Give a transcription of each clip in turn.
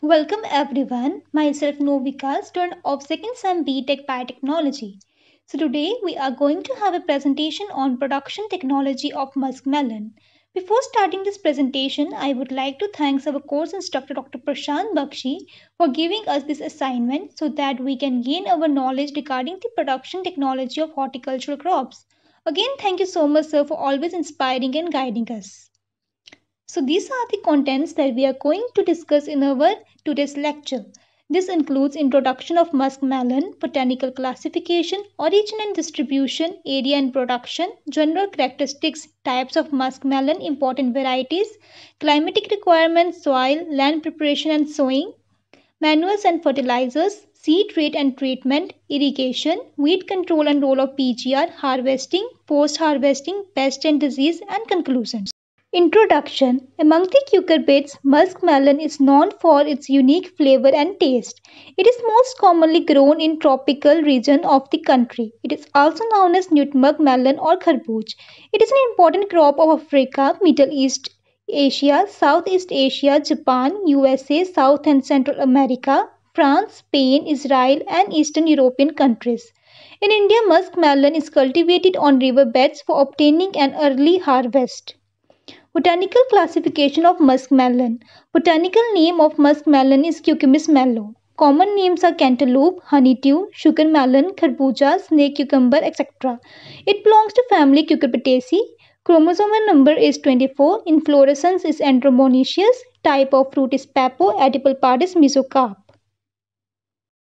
Welcome everyone. Myself Novikas, student of second sem BTech Biotechnology. So today we are going to have a presentation on production technology of muskmelon. Before starting this presentation, I would like to thank our course instructor Dr. Prashant Bakshi for giving us this assignment so that we can gain our knowledge regarding the production technology of horticultural crops. Again, thank you so much sir for always inspiring and guiding us. So these are the contents that we are going to discuss in our today's lecture. This includes introduction of muskmelon, botanical classification, origin and distribution, area and production, general characteristics, types of muskmelon, important varieties, climatic requirements, soil, land preparation and sowing, manuals and fertilizers, seed rate and treatment, irrigation, weed control and role of PGR, harvesting, post-harvesting, pest and disease and conclusions. Introduction Among the cucurbits, muskmelon is known for its unique flavor and taste. It is most commonly grown in tropical region of the country. It is also known as nutmeg melon or kharbuj. It is an important crop of Africa, Middle East, Asia, Southeast Asia, Japan, USA, South and Central America, France, Spain, Israel and Eastern European countries. In India, muskmelon is cultivated on riverbeds for obtaining an early harvest. Botanical classification of muskmelon. Botanical name of muskmelon is Cucumis mello. Common names are cantaloupe, honeydew, sugar melon, kharbuja, snake cucumber, etc. It belongs to family Cucurbitaceae. Chromosomal number is 24. Inflorescence is andromonaceous. Type of fruit is papo. Edible part is mesocarp.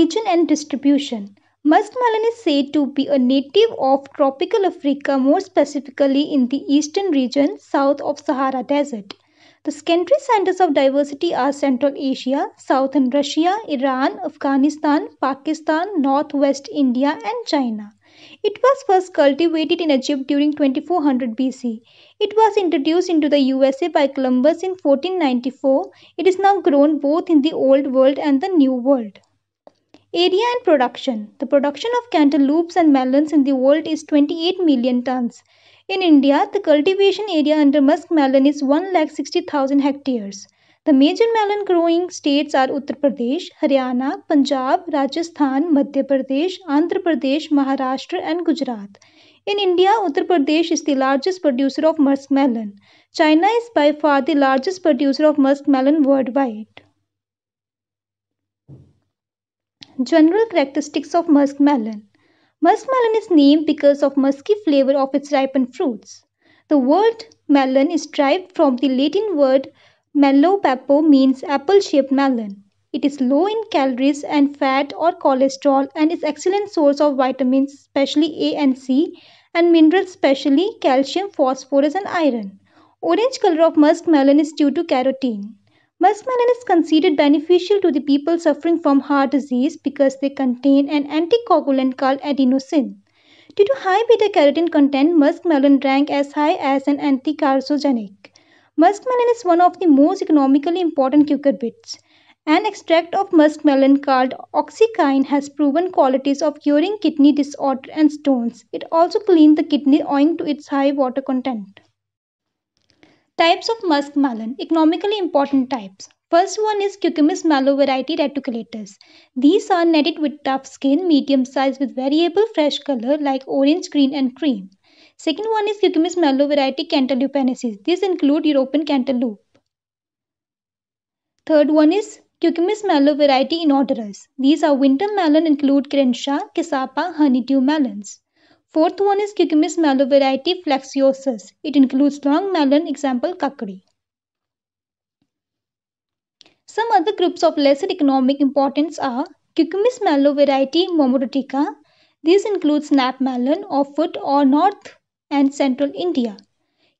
Region and distribution. Muskmelon is said to be a native of tropical Africa, more specifically in the eastern region south of Sahara Desert. The scantry centers of diversity are Central Asia, Southern Russia, Iran, Afghanistan, Pakistan, Northwest India, and China. It was first cultivated in Egypt during 2400 BC. It was introduced into the USA by Columbus in 1494. It is now grown both in the Old World and the New World. Area and production. The production of cantaloupes and melons in the world is 28 million tons. In India, the cultivation area under musk melon is 1,60,000 hectares. The major melon growing states are Uttar Pradesh, Haryana, Punjab, Rajasthan, Madhya Pradesh, Andhra Pradesh, Maharashtra, and Gujarat. In India, Uttar Pradesh is the largest producer of muskmelon. China is by far the largest producer of muskmelon worldwide. General characteristics of muskmelon. Muskmelon is named because of musky flavor of its ripened fruits. The word melon is derived from the Latin word mello papo means apple-shaped melon. It is low in calories and fat or cholesterol and is excellent source of vitamins especially A and C and minerals especially calcium, phosphorus and iron. Orange color of muskmelon is due to carotene. Muskmelon is considered beneficial to the people suffering from heart disease because they contain an anticoagulant called adenosine. Due to high beta carotene content, muskmelon rank as high as an anticarcinogenic. Muskmelon is one of the most economically important cucurbits. An extract of muskmelon called oxycine has proven qualities of curing kidney disorder and stones. It also cleans the kidney owing to its high water content. Types of muskmelon, economically important types. First one is Cucumis mallow variety reticulatus. These are netted with tough skin, medium size with variable fresh color like orange, green and cream. Second one is Cucumis mallow variety Cantaloupensis. These include European cantaloupe. Third one is Cucumis mallow variety inodorous. These are winter melon include Crenshaw, Cassapa, honeydew melons. Fourth one is Kikmis mallow variety flexiosus. It includes long melon, example Kakri. Some other groups of lesser economic importance are Cucumis mallow variety Momodotica. These include snap melon of foot or north and central India.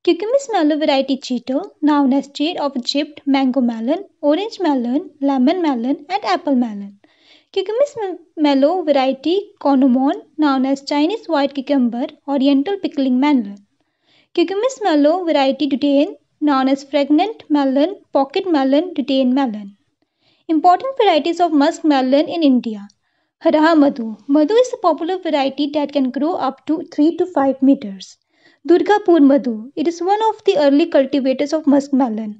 Cucumis mallow variety Cheeto, now as shade of chipped mango melon, orange melon, lemon melon, and apple melon. क्योंकि cucumis melo variety conomon known as Chinese white cucumber oriental pickling melon cucumis melo variety dudaim known as fragrant melon pocket melon dudaim melon important varieties of musk melon in India Hara Madhu Madhu is a popular variety that can grow up to three to five meters Durgapur Madhu it is one of the early cultivators of musk melon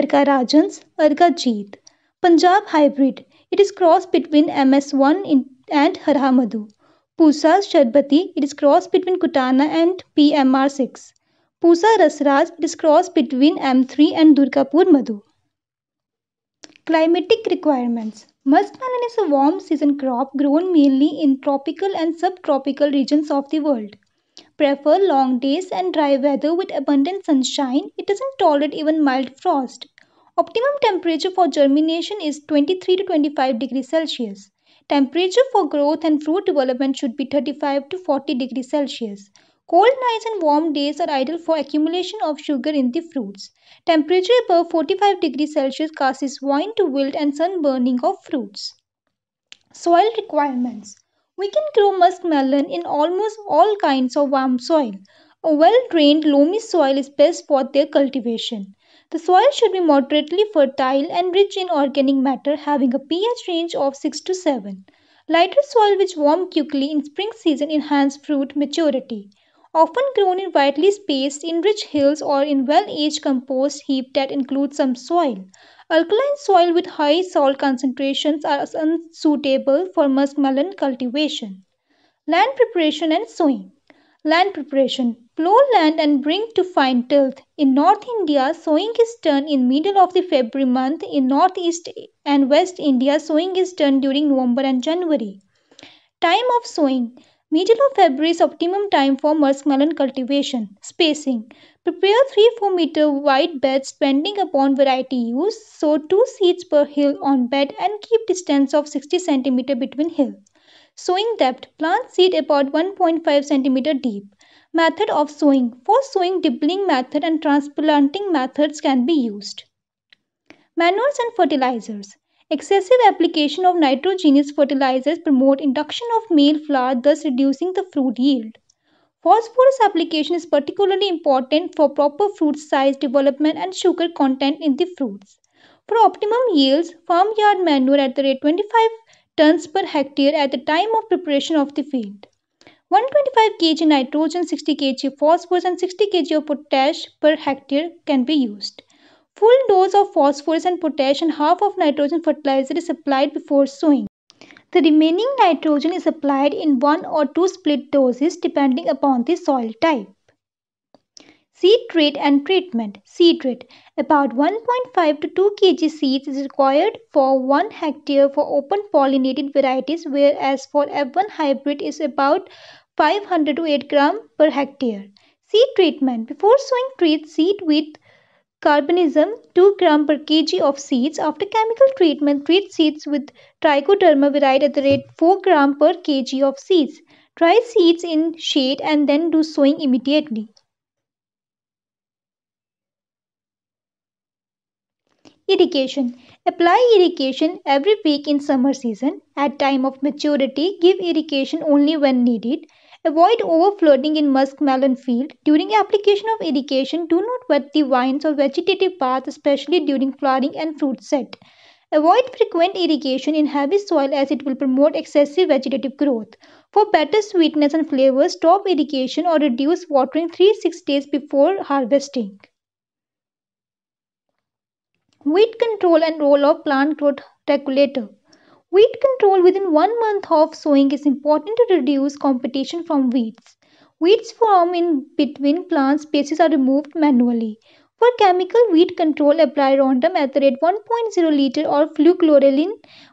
Arka Rajhans Arka Jeet Punjab hybrid It is cross between MS1 and Harhamadhu. Pusa Sharbati, it is cross between Kutana and PMR6. Pusa Rasraj, it is cross between M3 and Durkapur Madhu. Climatic requirements. Muskmelon is a warm season crop grown mainly in tropical and subtropical regions of the world. Prefer long days and dry weather with abundant sunshine. It doesn't tolerate even mild frost. Optimum temperature for germination is 23 to 25 degrees Celsius. Temperature for growth and fruit development should be 35 to 40 degrees Celsius. Cold nights and warm days are ideal for accumulation of sugar in the fruits. Temperature above 45 degrees Celsius causes vine to wilt and sunburning of fruits. Soil requirements We can grow muskmelon in almost all kinds of warm soil. A well drained loamy soil is best for their cultivation. The soil should be moderately fertile and rich in organic matter having a pH range of 6 to 7. Lighter soil which warm quickly in spring season enhance fruit maturity. Often grown in widely spaced in rich hills or in well-aged compost heap that includes some soil. Alkaline soil with high salt concentrations are unsuitable for muskmelon cultivation. Land preparation and sowing. Land preparation plough land and bring to fine tilth. In North India, sowing is done in middle of the February month. In Northeast and West India, sowing is done during November and January. Time of sowing. Middle of February is optimum time for muskmelon cultivation. Spacing. Prepare 3-4 meter wide beds depending upon variety use. Sow 2 seeds per hill on bed and keep distance of 60 centimeter between hill. Sowing depth. Plant seed about 1.5 centimeter deep method of sowing. For sowing, dibbling method and transplanting methods can be used. Manures and fertilizers. Excessive application of nitrogenous fertilizers promote induction of male flower, thus reducing the fruit yield. Phosphorus application is particularly important for proper fruit size development and sugar content in the fruits. For optimum yields, farmyard manure at the rate 25 tons per hectare at the time of preparation of the field. 125 kg nitrogen, 60 kg phosphorus and 60 kg of potash per hectare can be used. Full dose of phosphorus and potash and half of nitrogen fertilizer is applied before sowing. The remaining nitrogen is applied in one or two split doses depending upon the soil type. Seed rate and treatment. Seed rate. About 1.5 to 2 kg seeds is required for 1 hectare for open pollinated varieties whereas for F1 hybrid is about 500 to 8 gram per hectare. Seed treatment. Before sowing treat seed with carbonism 2 gram per kg of seeds. After chemical treatment treat seeds with trichoderma variety at the rate 4 gram per kg of seeds. Dry seeds in shade and then do sowing immediately. Irrigation. Apply irrigation every week in summer season. At time of maturity, give irrigation only when needed. Avoid overflooding in muskmelon field. During application of irrigation, do not wet the vines or vegetative path, especially during flowering and fruit set. Avoid frequent irrigation in heavy soil as it will promote excessive vegetative growth. For better sweetness and flavor, stop irrigation or reduce watering 3-6 days before harvesting. Weed control and role of plant growth regulator. Weed control within one month of sowing is important to reduce competition from weeds. Weeds formed in between plant species are removed manually. For chemical weed control, apply Roundup at the rate 1.0 liter or fluchlorelin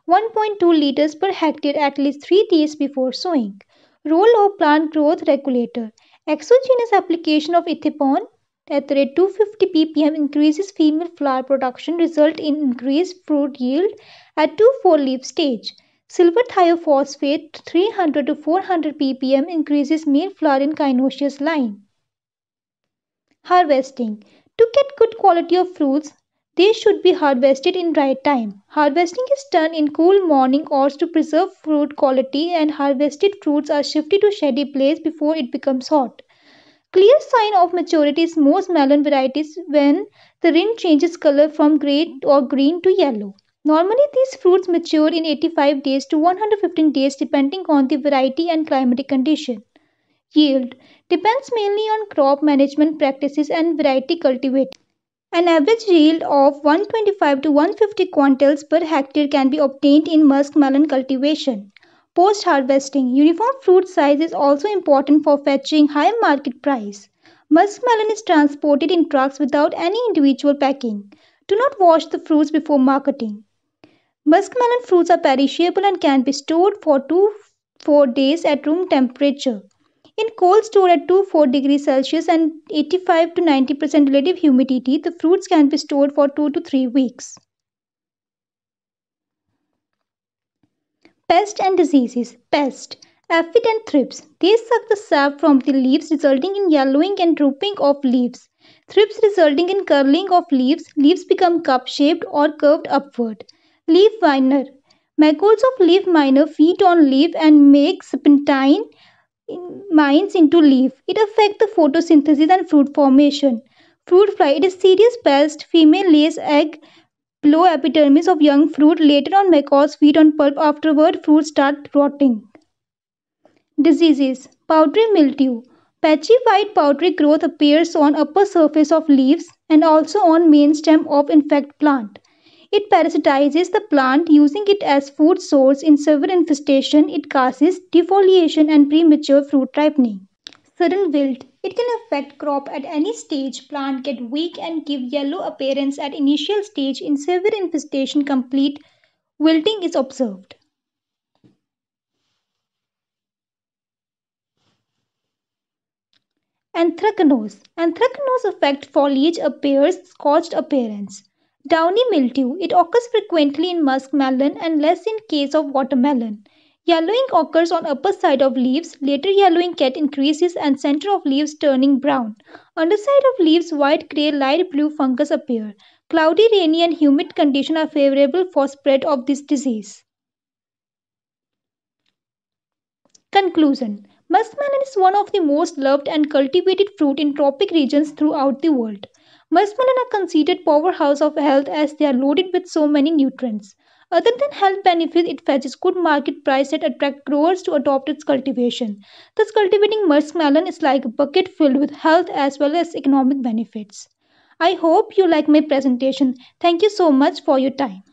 1.2 liters per hectare at least 3 days before sowing. Role of plant growth regulator. Exogenous application of ethipone at the rate 250 ppm increases female flower production result in increased fruit yield at 2-4 leaf stage. Silver thiophosphate 300 to 400 ppm increases male flower in gynoecious line. Harvesting To get good quality of fruits, they should be harvested in right time. Harvesting is done in cool morning hours to preserve fruit quality and harvested fruits are shifted to shady place before it becomes hot clear sign of maturity is most melon varieties when the ring changes color from gray or green to yellow. Normally, these fruits mature in 85 days to 115 days depending on the variety and climatic condition. Yield depends mainly on crop management practices and variety cultivated. An average yield of 125 to 150 quintals per hectare can be obtained in muskmelon cultivation. Post-harvesting, uniform fruit size is also important for fetching high market price. Muskmelon is transported in trucks without any individual packing. Do not wash the fruits before marketing. Muskmelon fruits are perishable and can be stored for 2 4 days at room temperature. In cold store at 2 4 degrees Celsius and 85 to 90% relative humidity, the fruits can be stored for 2 to 3 weeks. Pest and diseases. Pest. Aphid and thrips. These suck the sap from the leaves resulting in yellowing and drooping of leaves. Thrips resulting in curling of leaves. Leaves become cup-shaped or curved upward. Leaf miner. Microbes of leaf miner feed on leaf and make serpentine mines into leaf. It affects the photosynthesis and fruit formation. Fruit fly. It is serious pest. Female lays egg below epidermis of young fruit, later on cause feed on pulp, afterward fruit start rotting. Diseases Powdery mildew Patchy white powdery growth appears on upper surface of leaves and also on main stem of infect plant. It parasitizes the plant using it as food source in severe infestation. It causes defoliation and premature fruit ripening sudden wilt. It can affect crop at any stage. Plant get weak and give yellow appearance at initial stage. In severe infestation, complete wilting is observed. Anthracnose. Anthracnose affect foliage appears scorched appearance. Downy mildew. It occurs frequently in muskmelon and less in case of watermelon. Yellowing occurs on upper side of leaves, later yellowing cat increases and center of leaves turning brown. Underside of leaves white, grey, light blue fungus appear. Cloudy, rainy and humid conditions are favorable for spread of this disease. Conclusion Muskmelon is one of the most loved and cultivated fruit in tropic regions throughout the world. Muskmelon are considered powerhouse of health as they are loaded with so many nutrients. Other than health benefits, it fetches good market price that attract growers to adopt its cultivation. Thus, cultivating muskmelon is like a bucket filled with health as well as economic benefits. I hope you like my presentation. Thank you so much for your time.